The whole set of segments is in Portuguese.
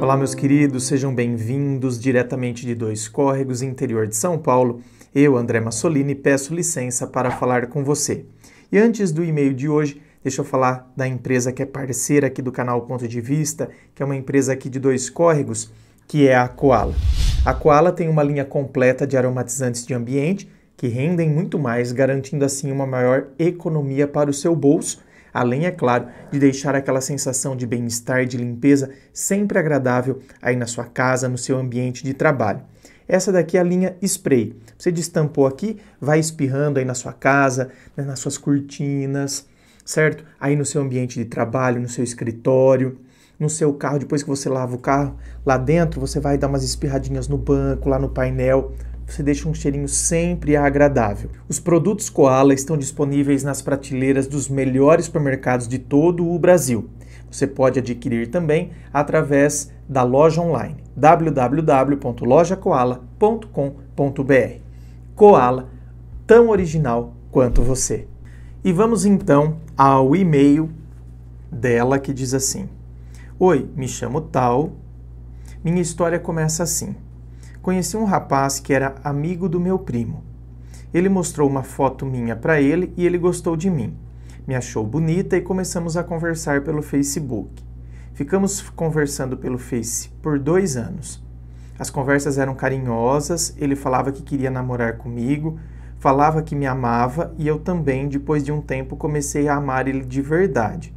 Olá, meus queridos, sejam bem-vindos diretamente de Dois Córregos, interior de São Paulo. Eu, André Massolini, peço licença para falar com você. E antes do e-mail de hoje, deixa eu falar da empresa que é parceira aqui do canal Ponto de Vista, que é uma empresa aqui de Dois Córregos, que é a Koala. A Koala tem uma linha completa de aromatizantes de ambiente que rendem muito mais, garantindo assim uma maior economia para o seu bolso além, é claro, de deixar aquela sensação de bem-estar e de limpeza sempre agradável aí na sua casa, no seu ambiente de trabalho. Essa daqui é a linha spray. Você destampou aqui, vai espirrando aí na sua casa, né, nas suas cortinas, certo? Aí no seu ambiente de trabalho, no seu escritório, no seu carro, depois que você lava o carro, lá dentro você vai dar umas espirradinhas no banco, lá no painel, você deixa um cheirinho sempre agradável. Os produtos Koala estão disponíveis nas prateleiras dos melhores supermercados de todo o Brasil. Você pode adquirir também através da loja online www.lojacoala.com.br. Koala, tão original quanto você. E vamos então ao e-mail dela que diz assim: Oi, me chamo Tal. Minha história começa assim. Conheci um rapaz que era amigo do meu primo. Ele mostrou uma foto minha para ele e ele gostou de mim. Me achou bonita e começamos a conversar pelo Facebook. Ficamos conversando pelo Face por dois anos. As conversas eram carinhosas, ele falava que queria namorar comigo, falava que me amava e eu também, depois de um tempo, comecei a amar ele de verdade.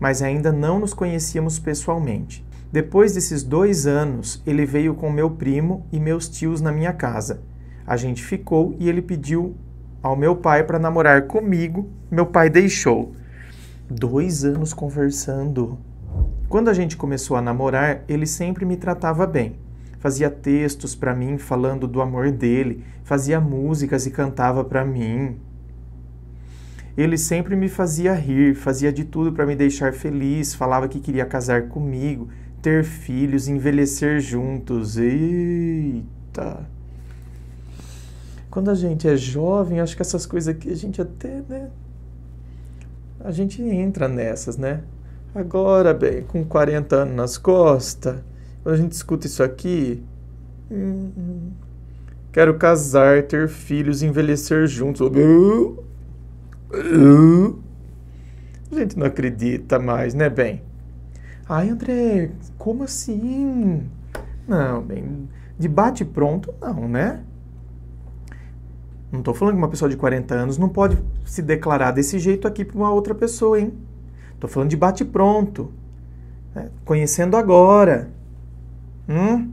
Mas ainda não nos conhecíamos pessoalmente. Depois desses dois anos, ele veio com meu primo e meus tios na minha casa. A gente ficou e ele pediu ao meu pai para namorar comigo. Meu pai deixou. Dois anos conversando. Quando a gente começou a namorar, ele sempre me tratava bem. Fazia textos para mim falando do amor dele, fazia músicas e cantava para mim. Ele sempre me fazia rir, fazia de tudo para me deixar feliz, falava que queria casar comigo, ter filhos, envelhecer juntos. Eita! Quando a gente é jovem, acho que essas coisas aqui a gente até, né? A gente entra nessas, né? Agora, bem, com 40 anos nas costas, quando a gente escuta isso aqui. Hum, quero casar, ter filhos, envelhecer juntos. A gente não acredita mais, né, bem? Ai, André, como assim? Não, bem, de bate pronto, não, né? Não estou falando que uma pessoa de 40 anos não pode se declarar desse jeito aqui para uma outra pessoa, hein? Estou falando de bate pronto. Né? Conhecendo agora. Hum?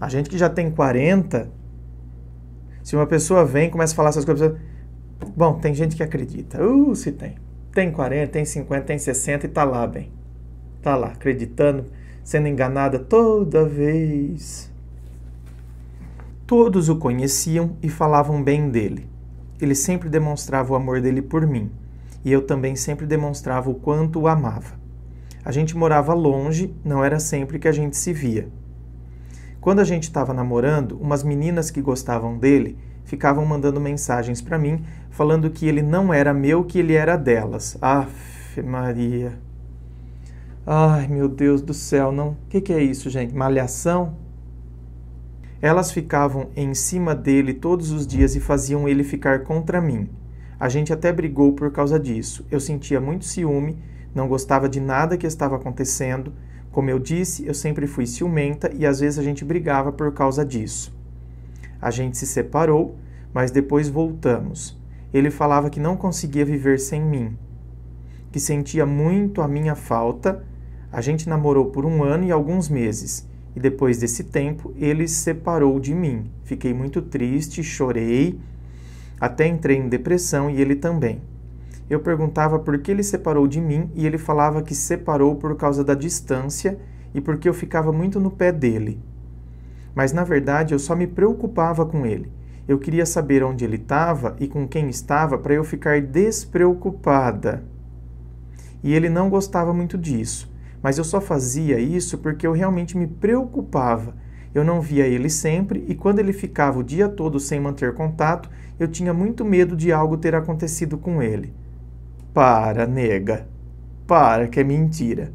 A gente que já tem 40, se uma pessoa vem e começa a falar essas coisas. Bom, tem gente que acredita. Uh, se tem. Tem 40, tem 50, tem 60 e tá lá bem. Tá lá, acreditando, sendo enganada toda vez. Todos o conheciam e falavam bem dele. Ele sempre demonstrava o amor dele por mim, e eu também sempre demonstrava o quanto o amava. A gente morava longe, não era sempre que a gente se via. Quando a gente estava namorando, umas meninas que gostavam dele ficavam mandando mensagens para mim falando que ele não era meu, que ele era delas. Aff, Maria. Ai, meu Deus do céu, não. O que, que, é isso, gente? Malhação? Elas ficavam em cima dele todos os dias e faziam ele ficar contra mim. A gente até brigou por causa disso. Eu sentia muito ciúme, não gostava de nada que estava acontecendo. Como eu disse, eu sempre fui ciumenta e às vezes a gente brigava por causa disso. A gente se separou, mas depois voltamos. Ele falava que não conseguia viver sem mim, que sentia muito a minha falta a gente namorou por um ano e alguns meses, e depois desse tempo ele se separou de mim. Fiquei muito triste, chorei, até entrei em depressão e ele também. Eu perguntava por que ele separou de mim e ele falava que separou por causa da distância e porque eu ficava muito no pé dele. Mas na verdade eu só me preocupava com ele. Eu queria saber onde ele estava e com quem estava para eu ficar despreocupada. E ele não gostava muito disso mas eu só fazia isso porque eu realmente me preocupava. Eu não via ele sempre e quando ele ficava o dia todo sem manter contato, eu tinha muito medo de algo ter acontecido com ele. Para, nega. Para, que é mentira.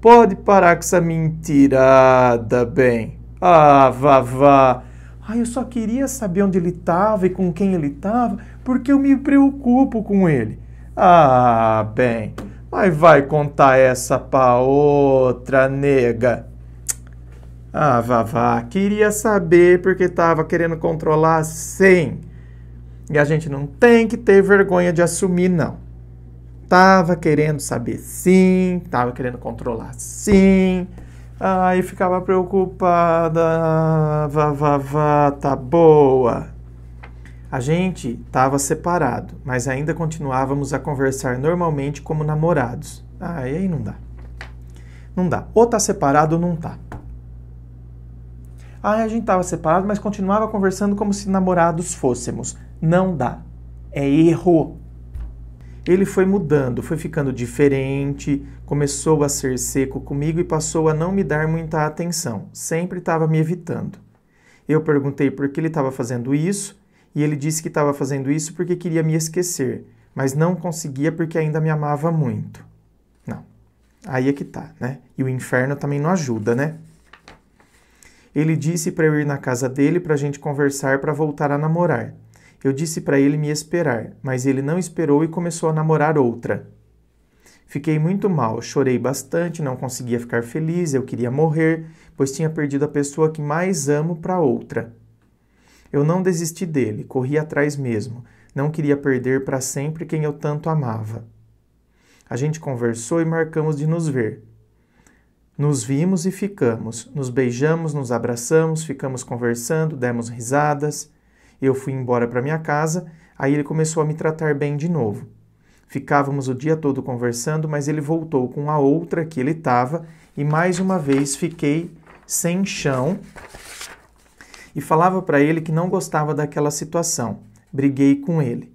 Pode parar com essa mentirada, bem. Ah, vá, vá. Ah, eu só queria saber onde ele estava e com quem ele estava, porque eu me preocupo com ele. Ah, bem. Mas vai contar essa pra outra nega. Ah, Vavá, queria saber porque tava querendo controlar sem. E a gente não tem que ter vergonha de assumir, não. Tava querendo saber sim, tava querendo controlar sim. Aí ah, ficava preocupada. Ah, vá, vá, vá, tá boa. A gente estava separado, mas ainda continuávamos a conversar normalmente como namorados. Ah, aí não dá. Não dá. Ou tá separado ou não tá. Ah, a gente estava separado, mas continuava conversando como se namorados fôssemos. Não dá. É erro. Ele foi mudando, foi ficando diferente, começou a ser seco comigo e passou a não me dar muita atenção. Sempre estava me evitando. Eu perguntei por que ele estava fazendo isso e ele disse que estava fazendo isso porque queria me esquecer, mas não conseguia porque ainda me amava muito. Não. Aí é que tá, né? E o inferno também não ajuda, né? Ele disse para eu ir na casa dele para a gente conversar para voltar a namorar. Eu disse para ele me esperar, mas ele não esperou e começou a namorar outra. Fiquei muito mal, chorei bastante, não conseguia ficar feliz, eu queria morrer, pois tinha perdido a pessoa que mais amo para outra. Eu não desisti dele, corri atrás mesmo. Não queria perder para sempre quem eu tanto amava. A gente conversou e marcamos de nos ver. Nos vimos e ficamos. Nos beijamos, nos abraçamos, ficamos conversando, demos risadas. Eu fui embora para minha casa, aí ele começou a me tratar bem de novo. Ficávamos o dia todo conversando, mas ele voltou com a outra que ele estava e mais uma vez fiquei sem chão e falava para ele que não gostava daquela situação. Briguei com ele.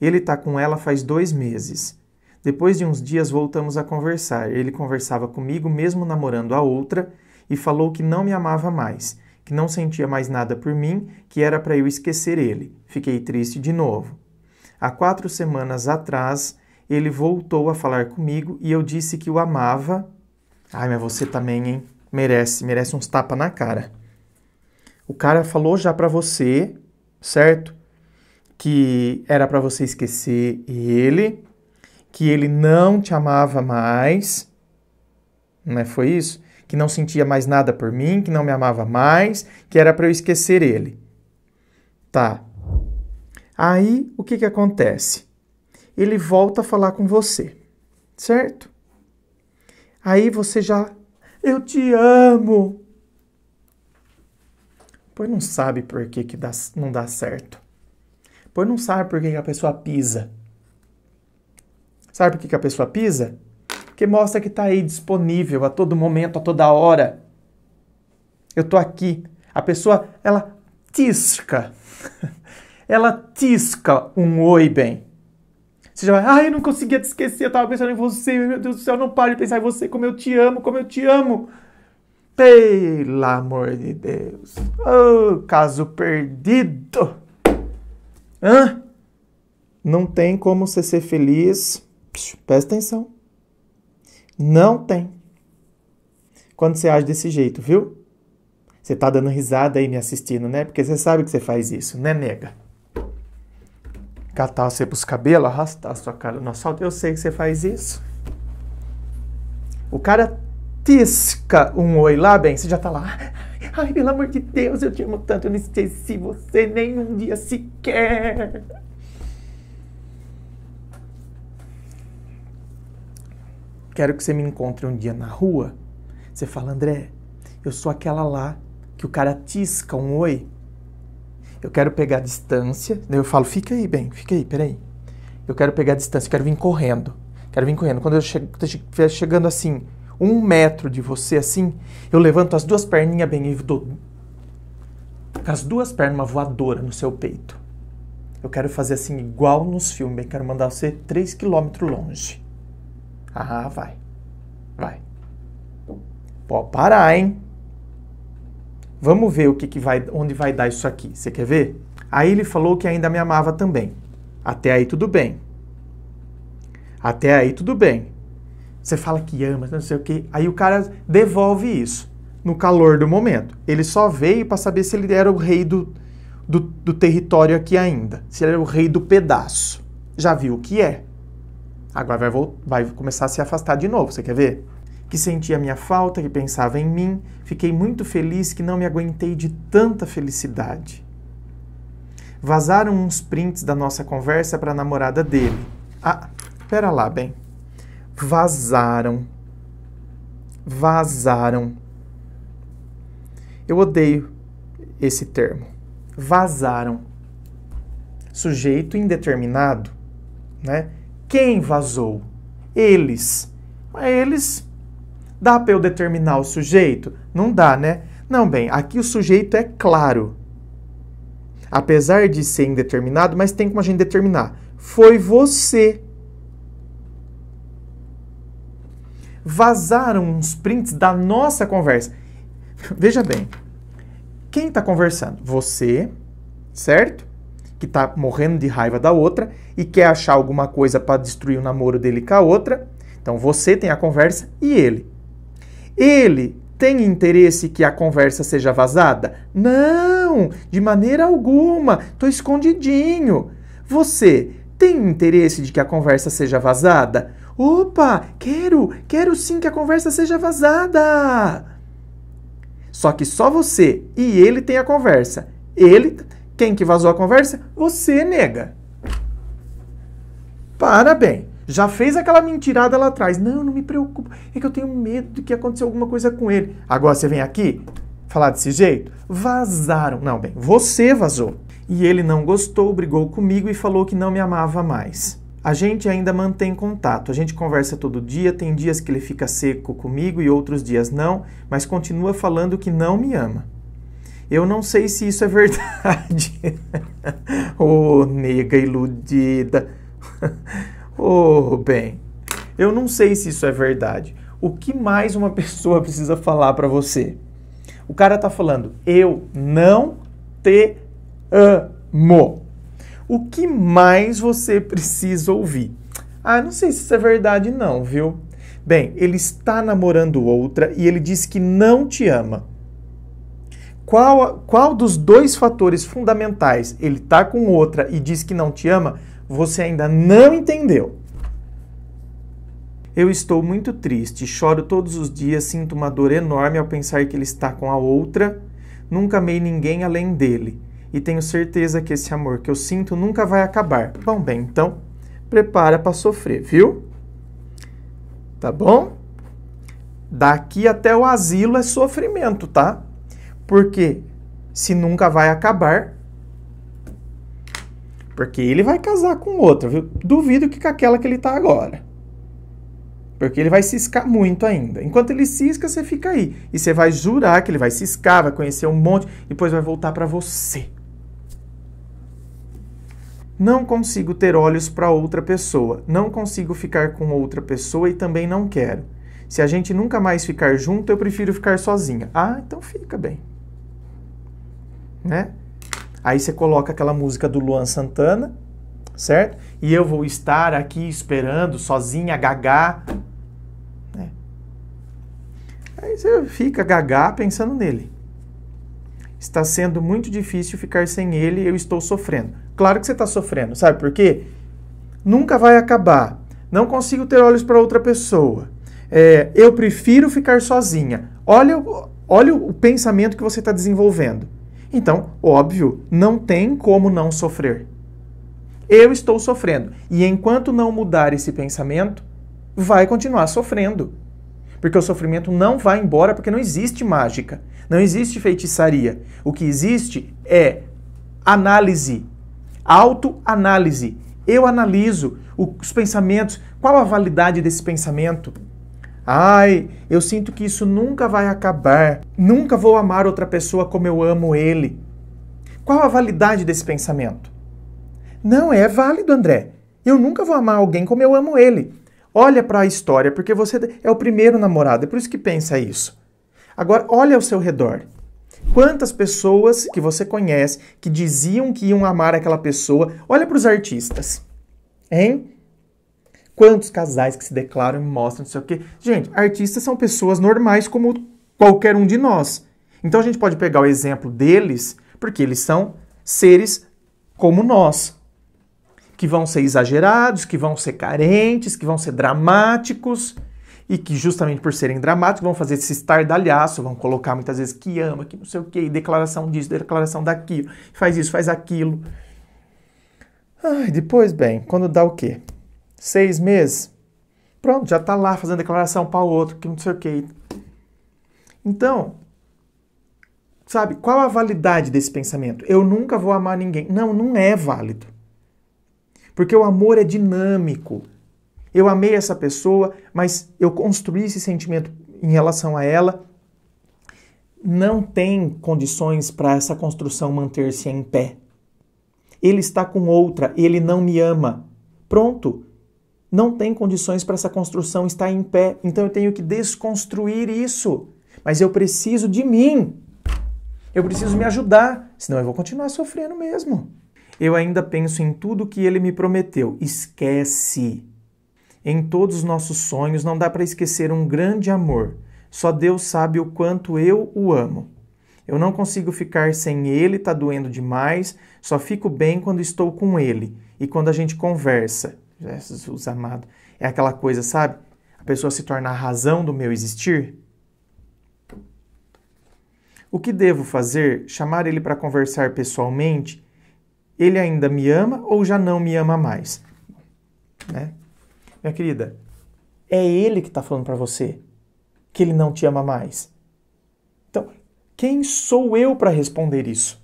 Ele está com ela faz dois meses. Depois de uns dias voltamos a conversar. Ele conversava comigo, mesmo namorando a outra, e falou que não me amava mais, que não sentia mais nada por mim, que era para eu esquecer ele. Fiquei triste de novo. Há quatro semanas atrás, ele voltou a falar comigo e eu disse que o amava. Ai, mas você também, hein? Merece, merece uns tapas na cara. O cara falou já para você, certo? Que era para você esquecer ele, que ele não te amava mais. Não é? Foi isso? Que não sentia mais nada por mim, que não me amava mais, que era para eu esquecer ele. Tá. Aí o que que acontece? Ele volta a falar com você, certo? Aí você já, eu te amo, pois não sabe por que, que dá, não dá certo. Pois não sabe por que, que a pessoa pisa. Sabe por que, que a pessoa pisa? Porque mostra que está aí disponível a todo momento, a toda hora. Eu estou aqui. A pessoa, ela tisca. ela tisca um oi bem. Você já vai, ah, eu não conseguia te esquecer, eu estava pensando em você, meu Deus do céu, não pare de pensar em você, como eu te amo, como eu te amo. Pelo amor de Deus. Ô, oh, caso perdido. Hã? Não tem como você ser feliz. Psh, presta atenção. Não tem. Quando você age desse jeito, viu? Você tá dando risada aí me assistindo, né? Porque você sabe que você faz isso, né, nega? Catar você pros cabelos, arrastar sua cara no asfalto. Eu sei que você faz isso. O cara Tisca um oi lá, bem, você já tá lá. Ai, pelo amor de Deus, eu te amo tanto, eu não esqueci você nem um dia sequer. Quero que você me encontre um dia na rua. Você fala, André, eu sou aquela lá que o cara tisca um oi. Eu quero pegar distância. Daí eu falo, fica aí, bem, fica aí, peraí. Eu quero pegar distância, eu quero vir correndo. Quero vir correndo. Quando eu estiver chegando assim, um metro de você assim, eu levanto as duas perninhas bem e dou as duas pernas uma voadora no seu peito. Eu quero fazer assim igual nos filmes, eu quero mandar você três quilômetros longe. Ah, vai. Vai. Pode parar, hein? Vamos ver o que, que vai, onde vai dar isso aqui. Você quer ver? Aí ele falou que ainda me amava também. Até aí tudo bem. Até aí tudo bem. Você fala que ama, não sei o quê. Aí o cara devolve isso no calor do momento. Ele só veio para saber se ele era o rei do, do, do, território aqui ainda. Se ele era o rei do pedaço. Já viu o que é. Agora vai, vai começar a se afastar de novo. Você quer ver? Que sentia minha falta, que pensava em mim. Fiquei muito feliz que não me aguentei de tanta felicidade. Vazaram uns prints da nossa conversa para a namorada dele. Ah, pera lá, bem vazaram. Vazaram. Eu odeio esse termo. Vazaram. Sujeito indeterminado, né? Quem vazou? Eles. Eles dá para eu determinar o sujeito? Não dá, né? Não, bem, aqui o sujeito é claro. Apesar de ser indeterminado, mas tem como a gente determinar. Foi você vazaram uns prints da nossa conversa. Veja bem, quem está conversando? Você, certo? Que está morrendo de raiva da outra e quer achar alguma coisa para destruir o namoro dele com a outra. Então você tem a conversa e ele. Ele tem interesse que a conversa seja vazada? Não, de maneira alguma. Estou escondidinho. Você tem interesse de que a conversa seja vazada? Opa, quero, quero sim que a conversa seja vazada. Só que só você e ele tem a conversa. Ele, quem que vazou a conversa? Você, nega. Parabéns. Já fez aquela mentirada lá atrás. Não, não me preocupa. É que eu tenho medo de que aconteça alguma coisa com ele. Agora você vem aqui falar desse jeito? Vazaram. Não, bem, você vazou. E ele não gostou, brigou comigo e falou que não me amava mais a gente ainda mantém contato. A gente conversa todo dia, tem dias que ele fica seco comigo e outros dias não, mas continua falando que não me ama. Eu não sei se isso é verdade. Ô, oh, nega iludida. Ô, oh, bem. Eu não sei se isso é verdade. O que mais uma pessoa precisa falar para você? O cara tá falando: "Eu não te amo" o que mais você precisa ouvir? Ah, não sei se isso é verdade, não, viu? Bem, ele está namorando outra e ele diz que não te ama. Qual, qual dos dois fatores fundamentais, ele está com outra e diz que não te ama, você ainda não entendeu? Eu estou muito triste, choro todos os dias, sinto uma dor enorme ao pensar que ele está com a outra. Nunca amei ninguém além dele e tenho certeza que esse amor que eu sinto nunca vai acabar. Bom, bem, então, prepara para sofrer, viu? Tá bom? Daqui até o asilo é sofrimento, tá? Porque se nunca vai acabar, porque ele vai casar com outra, viu? Duvido que com aquela que ele tá agora. Porque ele vai ciscar muito ainda. Enquanto ele cisca, você fica aí. E você vai jurar que ele vai ciscar, vai conhecer um monte, depois vai voltar para você. Não consigo ter olhos para outra pessoa, não consigo ficar com outra pessoa e também não quero. Se a gente nunca mais ficar junto, eu prefiro ficar sozinha. Ah, então fica bem. Né? Aí você coloca aquela música do Luan Santana, certo? E eu vou estar aqui esperando, sozinha, gagá. Né? Aí você fica gagá pensando nele está sendo muito difícil ficar sem ele, eu estou sofrendo. Claro que você está sofrendo, sabe por quê? Nunca vai acabar. Não consigo ter olhos para outra pessoa. É, eu prefiro ficar sozinha. Olha, olha o pensamento que você está desenvolvendo. Então, óbvio, não tem como não sofrer. Eu estou sofrendo. E enquanto não mudar esse pensamento, vai continuar sofrendo. Porque o sofrimento não vai embora porque não existe mágica, não existe feitiçaria. O que existe é análise, autoanálise. Eu analiso os pensamentos, qual a validade desse pensamento? Ai, eu sinto que isso nunca vai acabar. Nunca vou amar outra pessoa como eu amo ele. Qual a validade desse pensamento? Não é válido, André. Eu nunca vou amar alguém como eu amo ele. Olha para a história, porque você é o primeiro namorado, é por isso que pensa isso. Agora, olha ao seu redor. Quantas pessoas que você conhece que diziam que iam amar aquela pessoa? Olha para os artistas. Hein? Quantos casais que se declaram e mostram não sei o quê? Gente, artistas são pessoas normais como qualquer um de nós. Então a gente pode pegar o exemplo deles, porque eles são seres como nós que vão ser exagerados, que vão ser carentes, que vão ser dramáticos e que justamente por serem dramáticos vão fazer esse estardalhaço, vão colocar muitas vezes que ama, que não sei o que, declaração disso, declaração daquilo, faz isso, faz aquilo. Ai, depois, bem, quando dá o quê? Seis meses? Pronto, já tá lá fazendo declaração para o outro, que não sei o que. Então, sabe, qual a validade desse pensamento? Eu nunca vou amar ninguém. Não, não é válido. Porque o amor é dinâmico. Eu amei essa pessoa, mas eu construí esse sentimento em relação a ela. Não tem condições para essa construção manter-se em pé. Ele está com outra, ele não me ama. Pronto, não tem condições para essa construção estar em pé. Então eu tenho que desconstruir isso. Mas eu preciso de mim. Eu preciso me ajudar, senão eu vou continuar sofrendo mesmo. Eu ainda penso em tudo que ele me prometeu. Esquece. Em todos os nossos sonhos não dá para esquecer um grande amor. Só Deus sabe o quanto eu o amo. Eu não consigo ficar sem ele, tá doendo demais. Só fico bem quando estou com ele e quando a gente conversa. Jesus amado. É aquela coisa, sabe? A pessoa se torna a razão do meu existir. O que devo fazer? Chamar ele para conversar pessoalmente? Ele ainda me ama ou já não me ama mais? Né? Minha querida, é ele que está falando para você que ele não te ama mais. Então, quem sou eu para responder isso?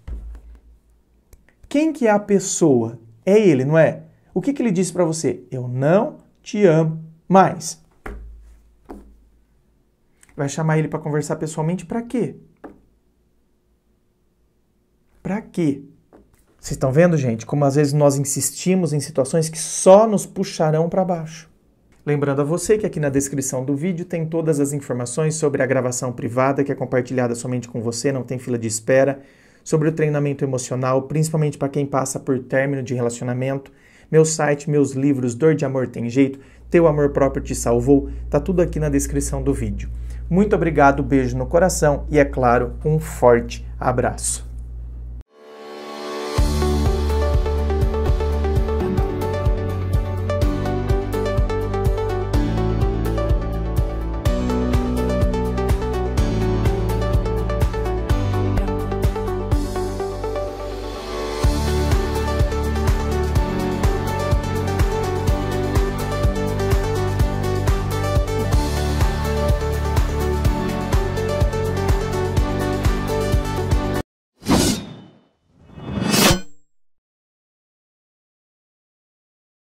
Quem que é a pessoa? É ele, não é? O que, que ele disse para você? Eu não te amo mais. Vai chamar ele para conversar pessoalmente para quê? Para quê? Vocês estão vendo, gente, como às vezes nós insistimos em situações que só nos puxarão para baixo. Lembrando a você que aqui na descrição do vídeo tem todas as informações sobre a gravação privada que é compartilhada somente com você, não tem fila de espera, sobre o treinamento emocional, principalmente para quem passa por término de relacionamento, meu site, meus livros, Dor de Amor Tem Jeito, Teu Amor Próprio Te Salvou, tá tudo aqui na descrição do vídeo. Muito obrigado, beijo no coração e, é claro, um forte abraço.